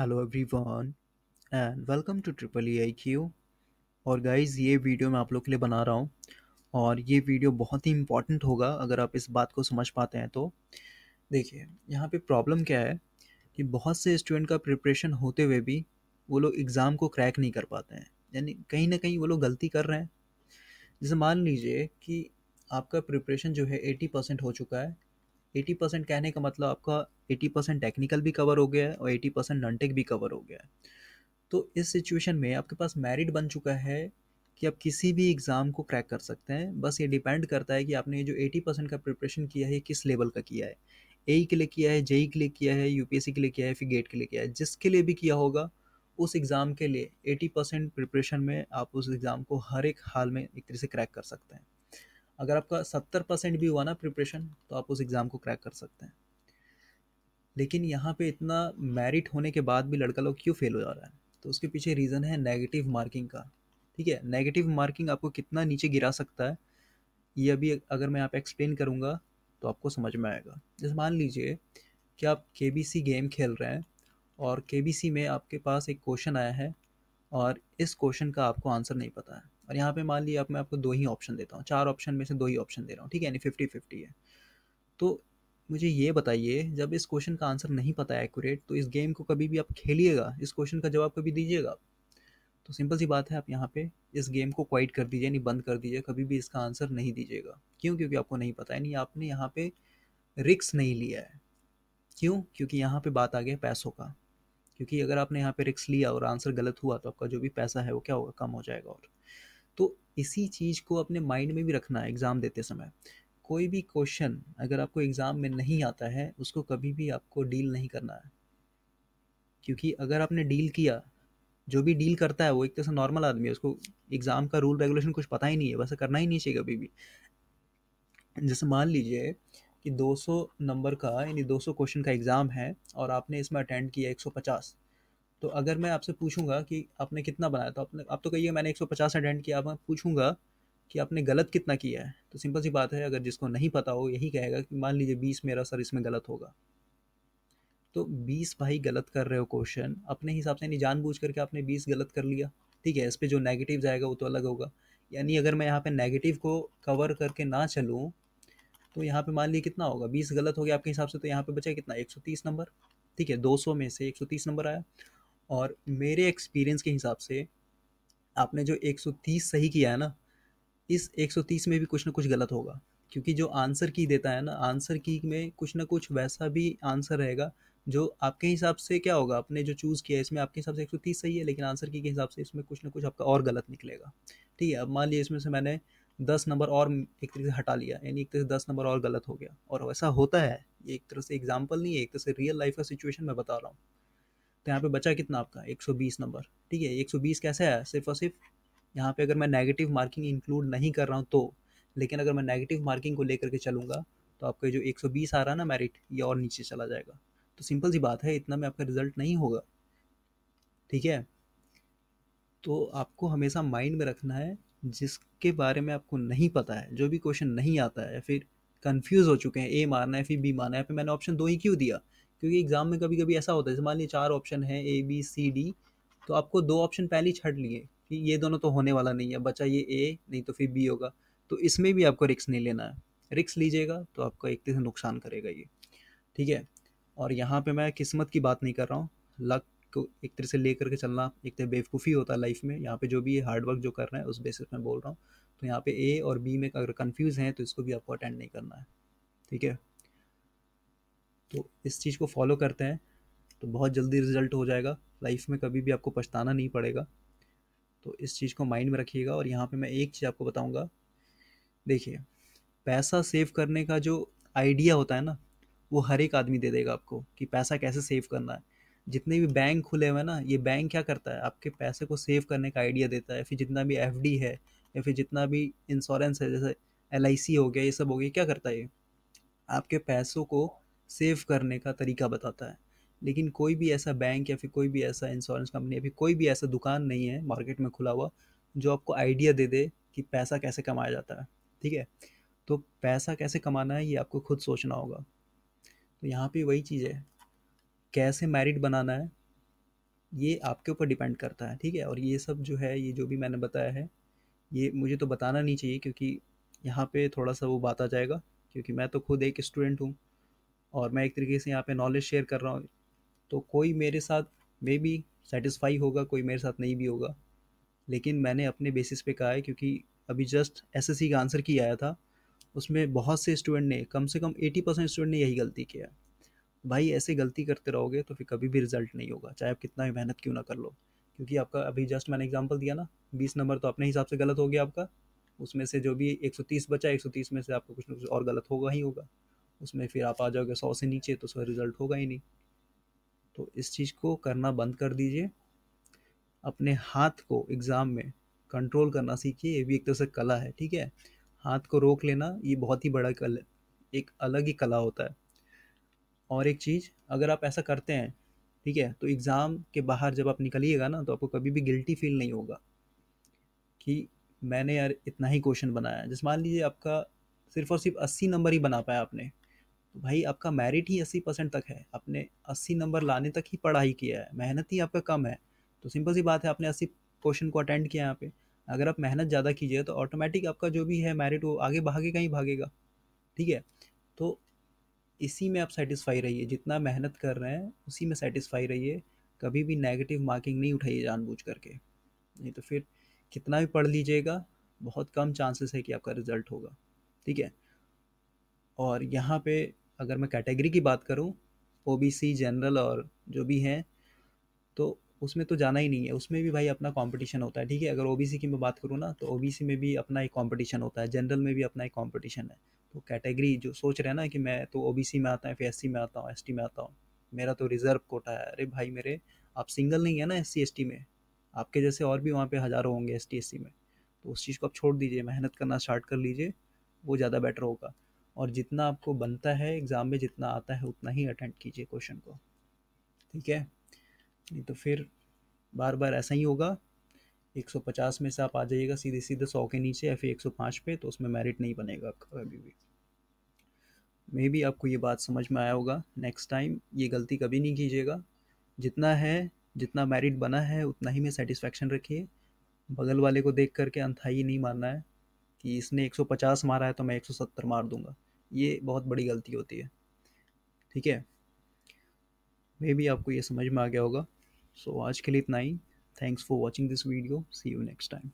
hello everyone and welcome to triple E I Q और guys ये video मैं आप लोग के लिए बना रहा हूँ और ये वीडियो बहुत ही इम्पॉर्टेंट होगा अगर आप इस बात को समझ पाते हैं तो देखिए यहाँ पे प्रॉब्लम क्या है कि बहुत से स्टूडेंट का प्रिपरेशन होते हुए भी वो लोग एग्ज़ाम को क्रैक नहीं कर पाते हैं यानी कहीं ना कहीं वो लोग गलती कर रहे हैं जैसे मान लीजिए कि आपका प्रिपरेशन जो है एटी परसेंट हो चुका है एटी परसेंट कहने का मतलब आपका एटी परसेंट टेक्निकल भी कवर हो गया है और एटी परसेंट नॉन टेक भी कवर हो गया है तो इस सिचुएशन में आपके पास मेरिट बन चुका है कि आप किसी भी एग्ज़ाम को क्रैक कर सकते हैं बस ये डिपेंड करता है कि आपने जो एटी परसेंट का प्रिपरेशन किया है किस लेवल का किया है ए के लिए किया है जेई के लिए किया है सी के लिए किया है फिर गेट के लिए किया है जिसके लिए भी किया होगा उस एग्ज़ाम के लिए एटी परसेंट प्रिपरेशन में आप उस एग्ज़ाम को हर एक हाल में एक तरह से क्रैक कर सकते हैं अगर आपका सत्तर परसेंट भी हुआ ना प्रिपरेशन तो आप उस एग्ज़ाम को क्रैक कर सकते हैं लेकिन यहाँ पे इतना मेरिट होने के बाद भी लड़का लोग क्यों फेल हो जा रहा है तो उसके पीछे रीज़न है नेगेटिव मार्किंग का ठीक है नेगेटिव मार्किंग आपको कितना नीचे गिरा सकता है ये अभी अगर मैं आप एक्सप्लेन करूँगा तो आपको समझ में आएगा जैसे मान लीजिए कि आप के गेम खेल रहे हैं और के में आपके पास एक क्वेश्चन आया है और इस क्वेश्चन का आपको आंसर नहीं पता है और यहाँ पे मान लीजिए आप मैं आपको दो ही ऑप्शन देता हूँ चार ऑप्शन में से दो ही ऑप्शन दे रहा हूँ ठीक है यानी फिफ्टी फिफ्टी है तो मुझे ये बताइए जब इस क्वेश्चन का आंसर नहीं पता है एक्यूरेट तो इस गेम को कभी भी आप खेलिएगा इस क्वेश्चन का जवाब कभी दीजिएगा तो सिंपल सी बात है आप यहाँ पे इस गेम को क्वाइट कर दीजिए यानी बंद कर दीजिए कभी भी इसका आंसर नहीं दीजिएगा क्यों क्योंकि आपको नहीं पता है नहीं आपने यहाँ पे रिक्स नहीं लिया है क्यों क्योंकि यहाँ पे बात आ गया पैसों का क्योंकि अगर आपने यहाँ पे रिक्स लिया और आंसर गलत हुआ तो आपका जो भी पैसा है वो क्या होगा कम हो जाएगा और तो इसी चीज़ को अपने माइंड में भी रखना है एग्ज़ाम देते समय कोई भी क्वेश्चन अगर आपको एग्ज़ाम में नहीं आता है उसको कभी भी आपको डील नहीं करना है क्योंकि अगर आपने डील किया जो भी डील करता है वो एक तरह तो से नॉर्मल आदमी है उसको एग्ज़ाम का रूल रेगुलेशन कुछ पता ही नहीं है वैसा करना ही नहीं चाहिए कभी भी जैसे मान लीजिए कि 200 नंबर का यानी 200 क्वेश्चन का एग्ज़ाम है और आपने इसमें अटेंड किया तो अगर मैं आपसे पूछूंगा कि आपने कितना बनाया तो आपने आप तो कहिए मैंने 150 अटेंड किया मैं पूछूंगा कि आपने गलत कितना किया है तो सिंपल सी बात है अगर जिसको नहीं पता हो यही कहेगा कि मान लीजिए बीस मेरा सर इसमें गलत होगा तो बीस भाई गलत कर रहे हो क्वेश्चन अपने हिसाब से नहीं जानबूझ करके आपने बीस गलत कर लिया ठीक है इस पर जो नेगेटिव आएगा वो तो अलग होगा यानी अगर मैं यहाँ पे नेगेटिव को कवर करके ना चलूँ तो यहाँ पे मान लीजिए कितना होगा बीस गलत हो गया आपके हिसाब से तो यहाँ पे बचा कितना एक सौ तीस नंबर ठीक है दो सौ में से एक सौ तीस नंबर आया और मेरे एक्सपीरियंस के हिसाब से आपने जो 130 सही किया है ना इस 130 में भी कुछ ना कुछ गलत होगा क्योंकि जो आंसर की देता है ना आंसर की में कुछ ना कुछ वैसा भी आंसर रहेगा जो आपके हिसाब से क्या होगा आपने जो चूज़ किया इसमें आपके हिसाब से 130 सही है लेकिन आंसर की के हिसाब से इसमें कुछ ना कुछ आपका और गलत निकलेगा ठीक है अब मान लीजिए इसमें से मैंने दस नंबर और एक तरह से हटा लिया यानी एक तरह से दस नंबर और गलत हो गया और वैसा होता है ये एक तरह से एग्जाम्पल नहीं है एक तरह से रियल लाइफ का सिचुएशन मैं बता रहा हूँ तो यहाँ पे बचा कितना आपका 120 नंबर ठीक है 120 कैसे है सिर्फ और सिर्फ यहाँ पे अगर मैं नेगेटिव मार्किंग इंक्लूड नहीं कर रहा हूँ तो लेकिन अगर मैं नेगेटिव मार्किंग को लेकर के चलूँगा तो आपका जो 120 आ रहा है ना मेरिट ये और नीचे चला जाएगा तो सिंपल सी बात है इतना में आपका रिजल्ट नहीं होगा ठीक है तो आपको हमेशा माइंड में रखना है जिसके बारे में आपको नहीं पता है जो भी क्वेश्चन नहीं आता है या फिर कंफ्यूज हो चुके हैं ए मारना है फिर बी मारना है फिर मैंने ऑप्शन दो ही क्यों दिया क्योंकि एग्ज़ाम में कभी कभी ऐसा होता है जैसे मान लीजिए चार ऑप्शन है ए बी सी डी तो आपको दो ऑप्शन पहले ही छट लिए कि ये दोनों तो होने वाला नहीं है बचा ये ए नहीं तो फिर बी होगा तो इसमें भी आपको रिक्स नहीं लेना है रिक्स लीजिएगा तो आपका एक तरह से नुकसान करेगा ये ठीक है और यहाँ पे मैं किस्मत की बात नहीं कर रहा हूँ लक को एक तरह से ले करके चलना एक तरह बेवकूफ़ी होता है लाइफ में यहाँ पे जो भी है हार्डवर्क जो कर रहे हैं उस बेसिस में बोल रहा हूँ तो यहाँ पे ए और बी में अगर कंफ्यूज हैं तो इसको भी आपको अटेंड नहीं करना है ठीक है तो इस चीज़ को फॉलो करते हैं तो बहुत जल्दी रिजल्ट हो जाएगा लाइफ में कभी भी आपको पछताना नहीं पड़ेगा तो इस चीज़ को माइंड में रखिएगा और यहाँ पे मैं एक चीज़ आपको बताऊँगा देखिए पैसा सेव करने का जो आइडिया होता है ना वो हर एक आदमी दे देगा आपको कि पैसा कैसे सेव करना है जितने भी बैंक खुले हुए हैं ना ये बैंक क्या करता है आपके पैसे को सेव करने का आइडिया देता है फिर जितना भी एफ है या फिर जितना भी इंश्योरेंस है जैसे एल हो गया ये सब हो गया क्या करता है ये आपके पैसों को सेव करने का तरीका बताता है लेकिन कोई भी ऐसा बैंक या फिर कोई भी ऐसा इंश्योरेंस कंपनी या फिर कोई भी ऐसा दुकान नहीं है मार्केट में खुला हुआ जो आपको आइडिया दे दे कि पैसा कैसे कमाया जाता है ठीक है तो पैसा कैसे कमाना है ये आपको खुद सोचना होगा तो यहाँ पे वही चीज़ है कैसे मैरिट बनाना है ये आपके ऊपर डिपेंड करता है ठीक है और ये सब जो है ये जो भी मैंने बताया है ये मुझे तो बताना नहीं चाहिए क्योंकि यहाँ पे थोड़ा सा वो बात आ जाएगा क्योंकि मैं तो खुद एक स्टूडेंट हूँ और मैं एक तरीके से यहाँ पे नॉलेज शेयर कर रहा हूँ तो कोई मेरे साथ मे बी सेटिस्फाई होगा कोई मेरे साथ नहीं भी होगा लेकिन मैंने अपने बेसिस पे कहा है क्योंकि अभी जस्ट एस का आंसर की आया था उसमें बहुत से स्टूडेंट ने कम से कम एटी परसेंट स्टूडेंट ने यही गलती किया भाई ऐसे गलती करते रहोगे तो फिर कभी भी रिजल्ट नहीं होगा चाहे आप कितना भी मेहनत क्यों ना कर लो क्योंकि आपका अभी जस्ट मैंने एग्जाम्पल दिया ना बीस नंबर तो अपने हिसाब से गलत हो गया आपका उसमें से जो भी एक सौ तीस बचा एक सौ तीस में से आपका कुछ ना कुछ और गलत होगा ही होगा उसमें फिर आप आ जाओगे सौ से नीचे तो उसका रिज़ल्ट होगा ही नहीं तो इस चीज़ को करना बंद कर दीजिए अपने हाथ को एग्ज़ाम में कंट्रोल करना सीखिए ये भी एक तरह से कला है ठीक है हाथ को रोक लेना ये बहुत ही बड़ा कल एक अलग ही कला होता है और एक चीज़ अगर आप ऐसा करते हैं ठीक है तो एग्ज़ाम के बाहर जब आप निकलिएगा ना तो आपको कभी भी गिल्टी फील नहीं होगा कि मैंने यार इतना ही क्वेश्चन बनाया जैसे मान लीजिए आपका सिर्फ और सिर्फ अस्सी नंबर ही बना पाया आपने भाई आपका मेरिट ही अस्सी परसेंट तक है आपने अस्सी नंबर लाने तक ही पढ़ाई किया है मेहनत ही आपका कम है तो सिंपल सी बात है आपने अस्सी क्वेश्चन को अटेंड किया यहाँ पे अगर आप मेहनत ज़्यादा कीजिए तो ऑटोमेटिक आपका जो भी है मेरिट वो आगे भागेगा ही भागेगा ठीक है तो इसी में आप सेटिस्फाई रहिए जितना मेहनत कर रहे हैं उसी में सेटिस्फाई रहिए कभी भी नेगेटिव मार्किंग नहीं उठाइए जानबूझ करके नहीं तो फिर कितना भी पढ़ लीजिएगा बहुत कम चांसेस है कि आपका रिज़ल्ट होगा ठीक है और यहाँ पे अगर मैं कैटेगरी की बात करूँ ओ जनरल और जो भी हैं तो उसमें तो जाना ही नहीं है उसमें भी भाई अपना कंपटीशन होता है ठीक है अगर ओबीसी की मैं बात करूँ ना तो ओबीसी में भी अपना एक कंपटीशन होता है जनरल में भी अपना एक कंपटीशन है तो कैटेगरी जो सोच रहे हैं ना कि मैं तो ओबीसी में आता हूँ फिर एस में आता हूँ एस में आता हूँ मेरा तो रिज़र्व कोटा है अरे भाई मेरे आप सिंगल नहीं है ना एस सी में आपके जैसे और भी वहाँ पर हज़ारों होंगे एस टी में तो उस चीज़ को आप छोड़ दीजिए मेहनत करना स्टार्ट कर लीजिए वो ज़्यादा बेटर होगा और जितना आपको बनता है एग्ज़ाम में जितना आता है उतना ही अटेंड कीजिए क्वेश्चन को ठीक है नहीं तो फिर बार बार ऐसा ही होगा 150 में से आप आ जाइएगा सीधे सीधे 100 के नीचे या फिर 105 पे तो उसमें मेरिट नहीं बनेगा आपका कभी भी मे भी आपको ये बात समझ में आया होगा नेक्स्ट टाइम ये गलती कभी नहीं कीजिएगा जितना है जितना मेरिट बना है उतना ही में सेटिस्फेक्शन रखिए बगल वाले को देख करके अंथाई नहीं मारना है कि इसने 150 मारा है तो मैं 170 मार दूंगा ये बहुत बड़ी गलती होती है ठीक है मे भी आपको ये समझ में आ गया होगा सो so, आज के लिए इतना ही thanks for watching this video see you next time